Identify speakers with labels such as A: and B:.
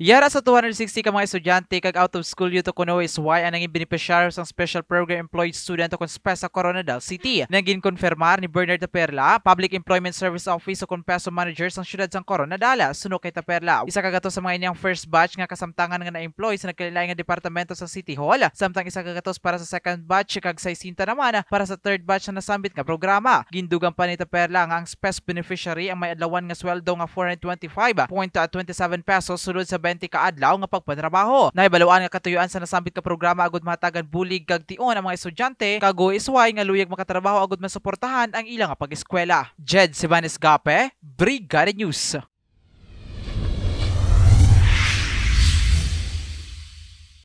A: Yara sa 260 ka mga estudyante kag out of school yuto kuno is why ang naging benepisyaryo sang Special Program Employed Student kon SPESA Coronadal City. Naging konfirmar ni Bernard Taperla, Public Employment Service Office o Peso Manager sang syudad sang Coronadala, suno kay Taperla. Isa kagato sa mga inyang first batch nga kasamtangan nga na-employ sa nagkalain nga departamento sa City Hall, samtang isa kagatos para sa second batch kag 60 naman para sa third batch na nasambit nga programa. Gindugan pa ni Taperla nga ang SPES beneficiary ang may adlawan nga sweldo nga 425.27 pesos sulod sa 20 kaadlaw nga pagpanrabaho. Naibaluan nga katuyuan sa nasambit ka programa agud mahatagan bulig kag tion ang mga estudyante kago isway nga luyag makatrabaho agud masuportahan ang ilang pag-eskwela. Jed Sibanes Gape, Brigada News.